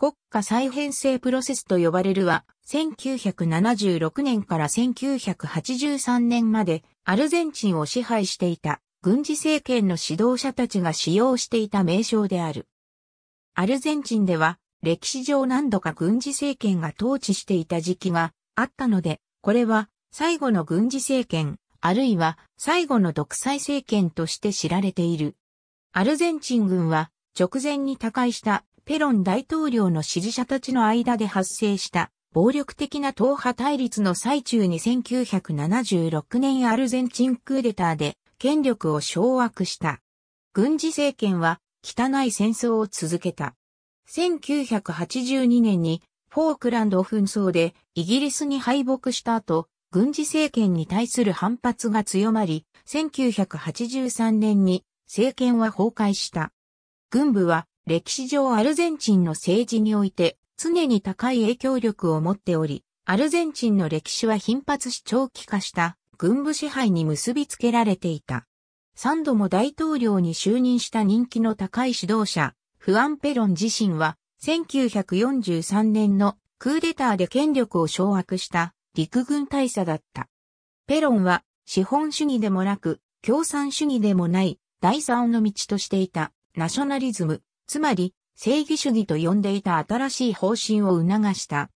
国家再編成プロセスと呼ばれるは、1976年から1983年までアルゼンチンを支配していた軍事政権の指導者たちが使用していた名称である。アルゼンチンでは歴史上何度か軍事政権が統治していた時期があったので、これは最後の軍事政権、あるいは最後の独裁政権として知られている。アルゼンチン軍は直前に他界したペロン大統領の支持者たちの間で発生した暴力的な党派対立の最中に1976年アルゼンチンクーデターで権力を掌握した。軍事政権は汚い戦争を続けた。1982年にフォークランド紛争でイギリスに敗北した後、軍事政権に対する反発が強まり、1983年に政権は崩壊した。軍部は歴史上アルゼンチンの政治において常に高い影響力を持っており、アルゼンチンの歴史は頻発し長期化した軍部支配に結びつけられていた。三度も大統領に就任した人気の高い指導者、フアン・ペロン自身は、1943年のクーデターで権力を掌握した陸軍大佐だった。ペロンは資本主義でもなく共産主義でもない第三の道としていたナショナリズム、つまり正義主義と呼んでいた新しい方針を促した。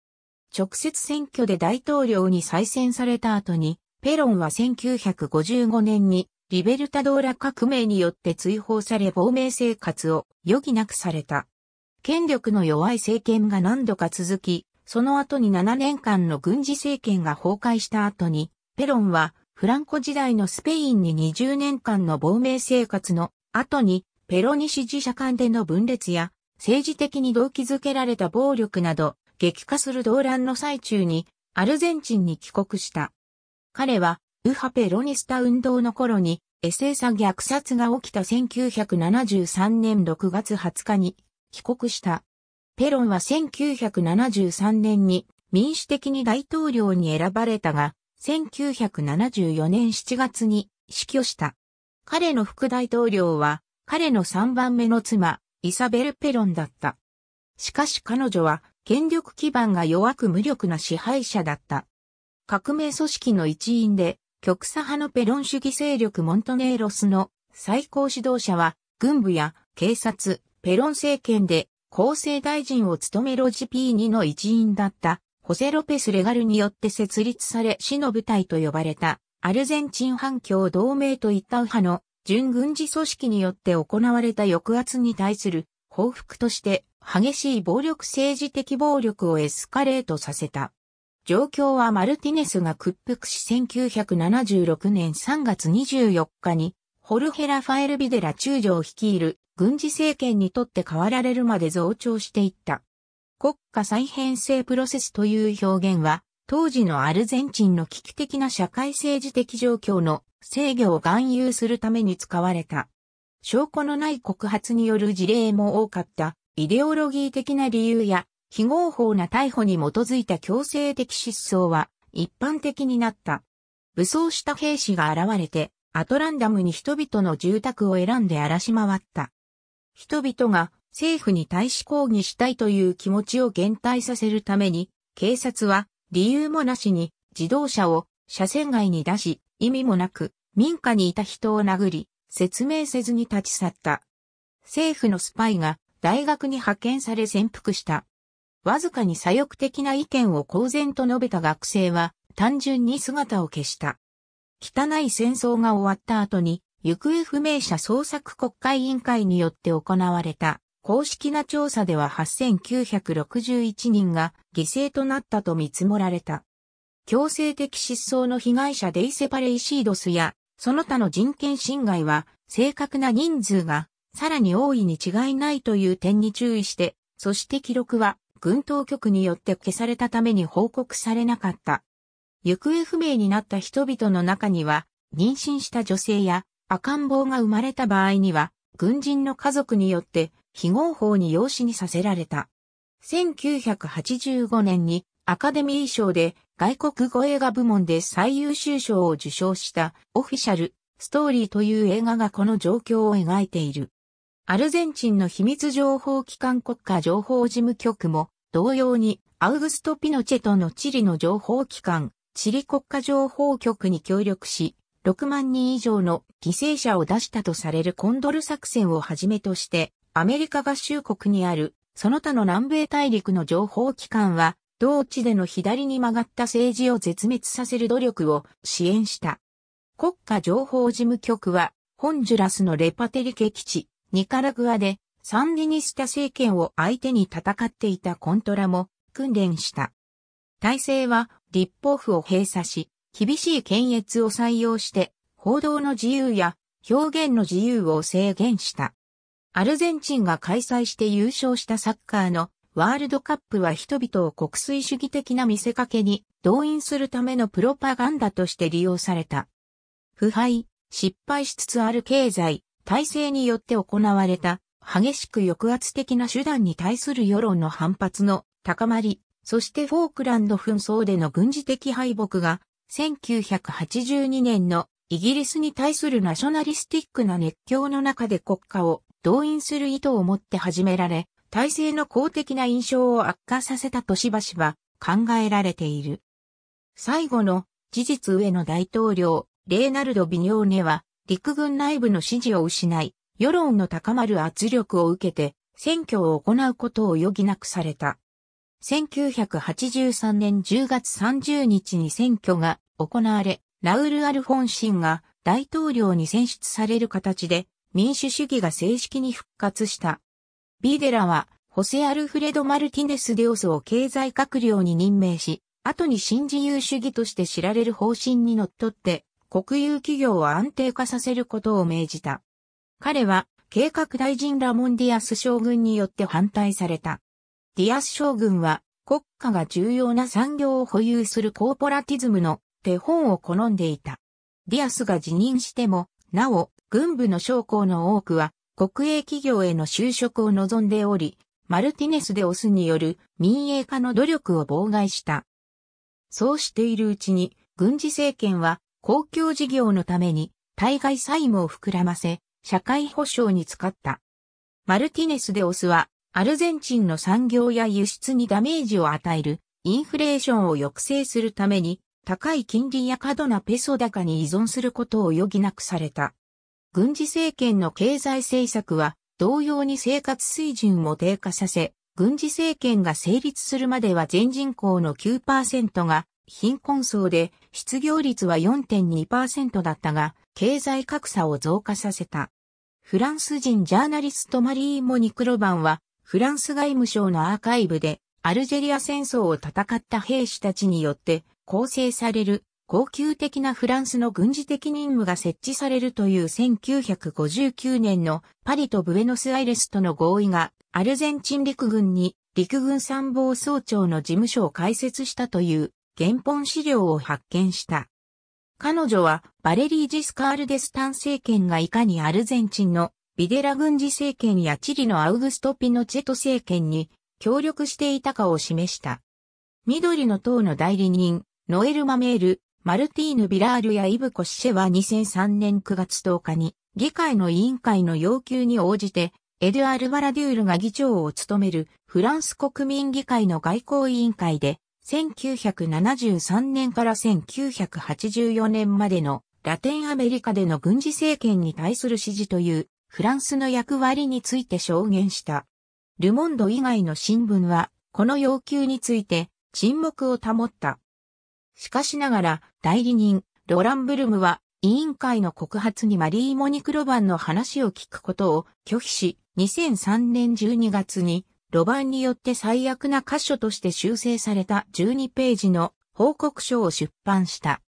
直接選挙で大統領に再選された後に、ペロンは1955年にリベルタドーラ革命によって追放され亡命生活を余儀なくされた。権力の弱い政権が何度か続き、その後に7年間の軍事政権が崩壊した後に、ペロンはフランコ時代のスペインに20年間の亡命生活の後にペロニ支持者間での分裂や、政治的に動機づけられた暴力など、激化する動乱の最中に、アルゼンチンに帰国した。彼は、右派ペロニスタ運動の頃に、エセサ虐殺が起きた1973年6月20日に、帰国した。ペロンは1973年に民主的に大統領に選ばれたが、1974年7月に死去した。彼の副大統領は彼の3番目の妻、イサベル・ペロンだった。しかし彼女は、権力基盤が弱く無力な支配者だった。革命組織の一員で、極左派のペロン主義勢力モントネーロスの最高指導者は、軍部や警察、ペロン政権で厚生大臣を務めロジ P2 の一員だった、ホセ・ロペス・レガルによって設立され死の部隊と呼ばれた、アルゼンチン反共同盟といった右派の準軍事組織によって行われた抑圧に対する報復として激しい暴力政治的暴力をエスカレートさせた。状況はマルティネスが屈服し1976年3月24日にホルヘラ・ファエル・ビデラ中将率いる軍事政権にとって変わられるまで増長していった。国家再編成プロセスという表現は、当時のアルゼンチンの危機的な社会政治的状況の制御を含有するために使われた。証拠のない告発による事例も多かった、イデオロギー的な理由や、非合法な逮捕に基づいた強制的失踪は一般的になった。武装した兵士が現れて、アトランダムに人々の住宅を選んで荒らし回った。人々が政府に対し抗議したいという気持ちを減退させるために、警察は理由もなしに自動車を車線外に出し、意味もなく、民家にいた人を殴り、説明せずに立ち去った。政府のスパイが大学に派遣され潜伏した。わずかに左翼的な意見を公然と述べた学生は単純に姿を消した。汚い戦争が終わった後に行方不明者捜索国会委員会によって行われた公式な調査では8961人が犠牲となったと見積もられた。強制的失踪の被害者デイセパレイシードスや、その他の人権侵害は、正確な人数が、さらに大いに違いないという点に注意して、そして記録は、軍当局によって消されたために報告されなかった。行方不明になった人々の中には、妊娠した女性や赤ん坊が生まれた場合には、軍人の家族によって非合法に養子にさせられた。1985年にアカデミー賞で外国語映画部門で最優秀賞を受賞したオフィシャル、ストーリーという映画がこの状況を描いている。アルゼンチンの秘密情報機関国家情報事務局も同様にアウグスト・ピノチェとのチリの情報機関、チリ国家情報局に協力し、6万人以上の犠牲者を出したとされるコンドル作戦をはじめとして、アメリカ合衆国にある、その他の南米大陸の情報機関は、同地での左に曲がった政治を絶滅させる努力を支援した。国家情報事務局は、ホンジュラスのレパテリケ基地、ニカラグアで、サンディニスタ政権を相手に戦っていたコントラも訓練した。体制は立法府を閉鎖し、厳しい検閲を採用して、報道の自由や表現の自由を制限した。アルゼンチンが開催して優勝したサッカーのワールドカップは人々を国粋主義的な見せかけに動員するためのプロパガンダとして利用された。腐敗、失敗しつつある経済、体制によって行われた激しく抑圧的な手段に対する世論の反発の高まり、そしてフォークランド紛争での軍事的敗北が1982年のイギリスに対するナショナリスティックな熱狂の中で国家を動員する意図を持って始められ、体制の公的な印象を悪化させたとしばしば考えられている。最後の事実上の大統領、レーナルド・ビニョーネは陸軍内部の支持を失い、世論の高まる圧力を受けて選挙を行うことを余儀なくされた。1983年10月30日に選挙が行われ、ラウル・アルフォンシンが大統領に選出される形で民主主義が正式に復活した。ビーデラは、ホセ・アルフレド・マルティネス・デオスを経済閣僚に任命し、後に新自由主義として知られる方針にのっとって、国有企業を安定化させることを命じた。彼は、計画大臣ラモン・ディアス将軍によって反対された。ディアス将軍は、国家が重要な産業を保有するコーポラティズムの手本を好んでいた。ディアスが辞任しても、なお、軍部の将校の多くは国営企業への就職を望んでおり、マルティネス・デオスによる民営化の努力を妨害した。そうしているうちに、軍事政権は公共事業のために対外債務を膨らませ、社会保障に使った。マルティネス・デオスは、アルゼンチンの産業や輸出にダメージを与えるインフレーションを抑制するために、高い金利や過度なペソ高に依存することを余儀なくされた。軍事政権の経済政策は同様に生活水準を低下させ、軍事政権が成立するまでは全人口の9%が貧困層で失業率は4.2%だったが、経済格差を増加させた。フランス人ジャーナリストマリー・モニクロバンは、フランス外務省のアーカイブで、アルジェリア戦争を戦った兵士たちによって構成される恒久的なフランスの軍事的任務が設置されるという1959年のパリとブエノスアイレスとの合意がアルゼンチン陸軍に陸軍参謀総長の事務所を開設したという原本資料を発見した。彼女はバレリー・ジスカール・デスタン政権がいかにアルゼンチンのビデラ軍事政権やチリのアウグスト・ピノチェト政権に協力していたかを示した。緑の党の代理人、ノエル・マメール、マルティーヌ・ビラールやイブ・コッシェは2003年9月10日に議会の委員会の要求に応じてエドゥアル・バラデュールが議長を務めるフランス国民議会の外交委員会で1973年から1984年までのラテンアメリカでの軍事政権に対する支持というフランスの役割について証言した。ルモンド以外の新聞はこの要求について沈黙を保った。しかしながら、代理人、ロランブルムは、委員会の告発にマリー・モニク・ロバンの話を聞くことを拒否し、2003年12月に、ロバンによって最悪な箇所として修正された12ページの報告書を出版した。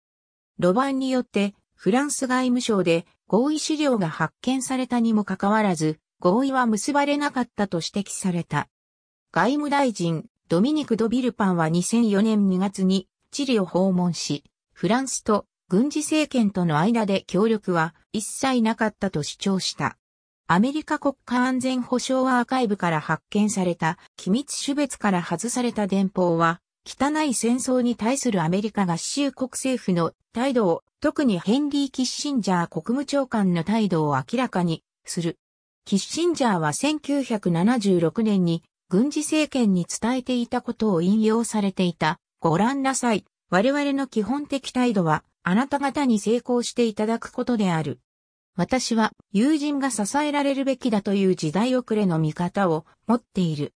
ロバンによって、フランス外務省で合意資料が発見されたにもかかわらず、合意は結ばれなかったと指摘された。外務大臣、ドミニク・ド・ビルパンは2004年2月にチリを訪問し、フランスと軍事政権との間で協力は一切なかったと主張した。アメリカ国家安全保障アーカイブから発見された機密種別から外された電報は、汚い戦争に対するアメリカ合衆国政府の態度を、特にヘンリー・キッシンジャー国務長官の態度を明らかにする。キッシンジャーは1976年に軍事政権に伝えていたことを引用されていたご覧なさい。我々の基本的態度は、あなた方に成功していただくことである。私は友人が支えられるべきだという時代遅れの見方を持っている。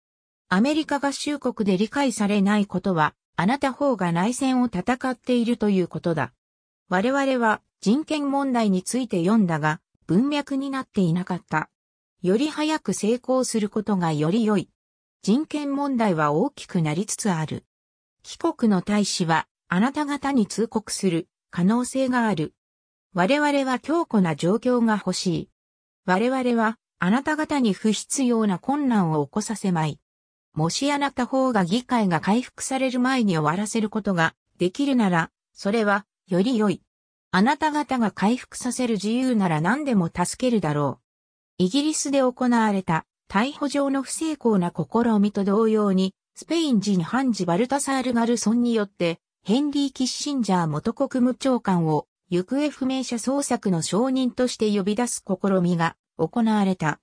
アメリカ合衆国で理解されないことは、あなた方が内戦を戦っているということだ。我々は人権問題について読んだが、文脈になっていなかった。より早く成功することがより良い。人権問題は大きくなりつつある。帰国の大使は、あなた方に通告する可能性がある。我々は強固な状況が欲しい。我々は、あなた方に不必要な困難を起こさせまい。もしあなた方が議会が回復される前に終わらせることができるなら、それはより良い。あなた方が回復させる自由なら何でも助けるだろう。イギリスで行われた逮捕状の不成功な試みと同様に、スペイン人ハンジ・バルタサール・ガルソンによって、ヘンリー・キッシンジャー元国務長官を行方不明者捜索の証人として呼び出す試みが行われた。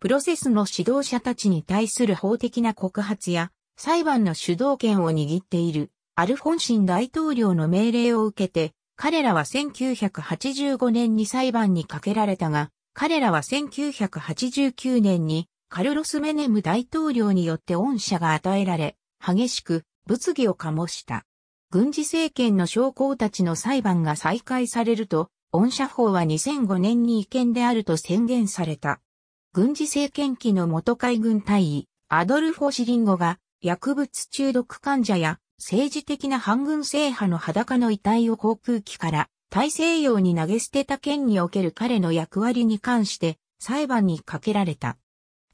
プロセスの指導者たちに対する法的な告発や裁判の主導権を握っているアルフォンシン大統領の命令を受けて、彼らは1985年に裁判にかけられたが、彼らは1989年にカルロス・メネム大統領によって恩赦が与えられ、激しく物議を醸した。軍事政権の将校たちの裁判が再開されると、恩赦法は2005年に違憲であると宣言された。軍事政権期の元海軍大尉、アドルフォ・シリンゴが、薬物中毒患者や政治的な反軍制派の裸の遺体を航空機から大西洋に投げ捨てた件における彼の役割に関して裁判にかけられた。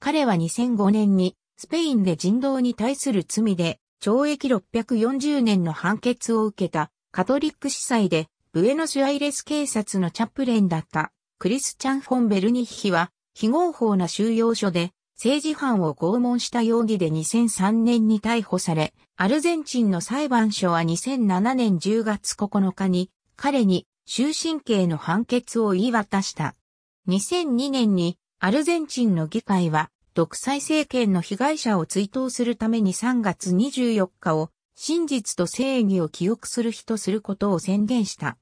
彼は2005年にスペインで人道に対する罪で懲役640年の判決を受けたカトリック司祭でブエノスアイレス警察のチャップレンだったクリスチャン・フォン・ベルニッヒは非合法な収容所で政治犯を拷問した容疑で2003年に逮捕され、アルゼンチンの裁判所は2007年10月9日に彼に終身刑の判決を言い渡した。2002年にアルゼンチンの議会は独裁政権の被害者を追悼するために3月24日を真実と正義を記憶する日とすることを宣言した。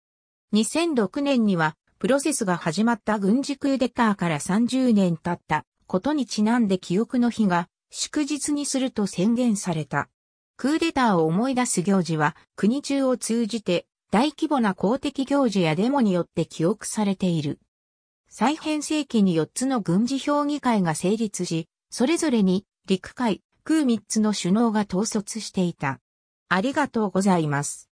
2006年にはプロセスが始まった軍事クーデターから30年経ったことにちなんで記憶の日が祝日にすると宣言された。クーデターを思い出す行事は国中を通じて大規模な公的行事やデモによって記憶されている。再編成期に4つの軍事評議会が成立し、それぞれに陸海空3つの首脳が統率していた。ありがとうございます。